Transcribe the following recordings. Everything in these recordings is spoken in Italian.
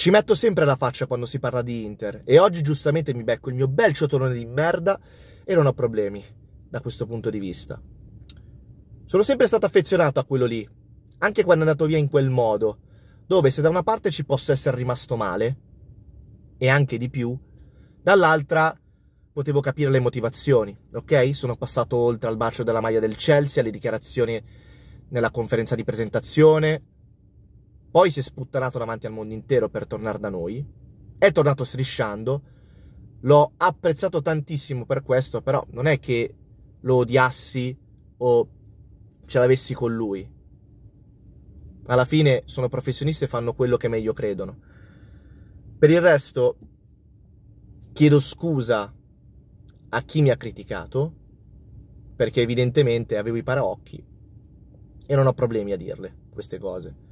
Ci metto sempre la faccia quando si parla di Inter e oggi giustamente mi becco il mio bel ciotolone di merda e non ho problemi da questo punto di vista. Sono sempre stato affezionato a quello lì, anche quando è andato via in quel modo, dove se da una parte ci posso essere rimasto male, e anche di più, dall'altra potevo capire le motivazioni, ok? Sono passato oltre al bacio della maglia del Chelsea, alle dichiarazioni nella conferenza di presentazione, poi si è sputtanato davanti al mondo intero per tornare da noi, è tornato strisciando, l'ho apprezzato tantissimo per questo, però non è che lo odiassi o ce l'avessi con lui. Alla fine sono professionisti e fanno quello che meglio credono. Per il resto chiedo scusa a chi mi ha criticato, perché evidentemente avevo i paraocchi e non ho problemi a dirle queste cose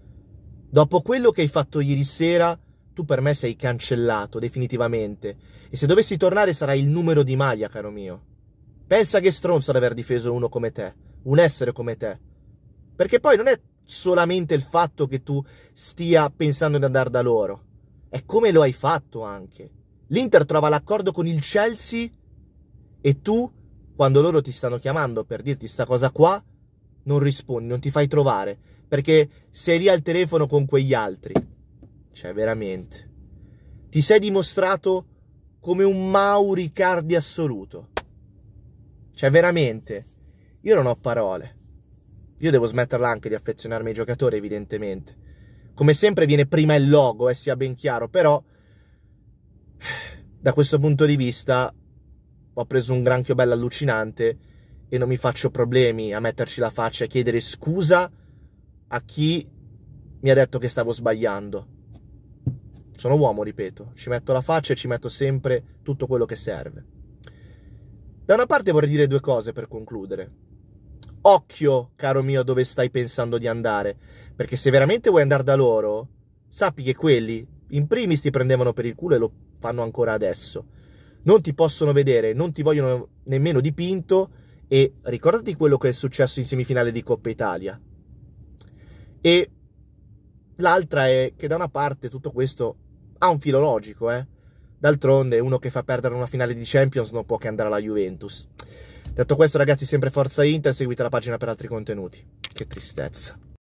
Dopo quello che hai fatto ieri sera, tu per me sei cancellato definitivamente. E se dovessi tornare sarai il numero di maglia, caro mio. Pensa che stronzo ad aver difeso uno come te, un essere come te. Perché poi non è solamente il fatto che tu stia pensando di andare da loro, è come lo hai fatto anche. L'Inter trova l'accordo con il Chelsea e tu, quando loro ti stanno chiamando per dirti sta cosa qua, non rispondi, non ti fai trovare, perché sei lì al telefono con quegli altri. Cioè, veramente. Ti sei dimostrato come un Cardi assoluto. Cioè, veramente. Io non ho parole. Io devo smetterla anche di affezionarmi ai giocatori, evidentemente. Come sempre viene prima il logo, e eh, sia ben chiaro, però da questo punto di vista ho preso un granchio bello allucinante e non mi faccio problemi a metterci la faccia e chiedere scusa a chi mi ha detto che stavo sbagliando. Sono uomo, ripeto, ci metto la faccia e ci metto sempre tutto quello che serve. Da una parte vorrei dire due cose per concludere. Occhio, caro mio, dove stai pensando di andare, perché se veramente vuoi andare da loro, sappi che quelli in primis ti prendevano per il culo e lo fanno ancora adesso. Non ti possono vedere, non ti vogliono nemmeno dipinto e ricordati quello che è successo in semifinale di Coppa Italia. E l'altra è che da una parte tutto questo ha un filo logico, eh? D'altronde uno che fa perdere una finale di Champions non può che andare alla Juventus. Detto questo ragazzi, sempre forza Inter, seguite la pagina per altri contenuti. Che tristezza.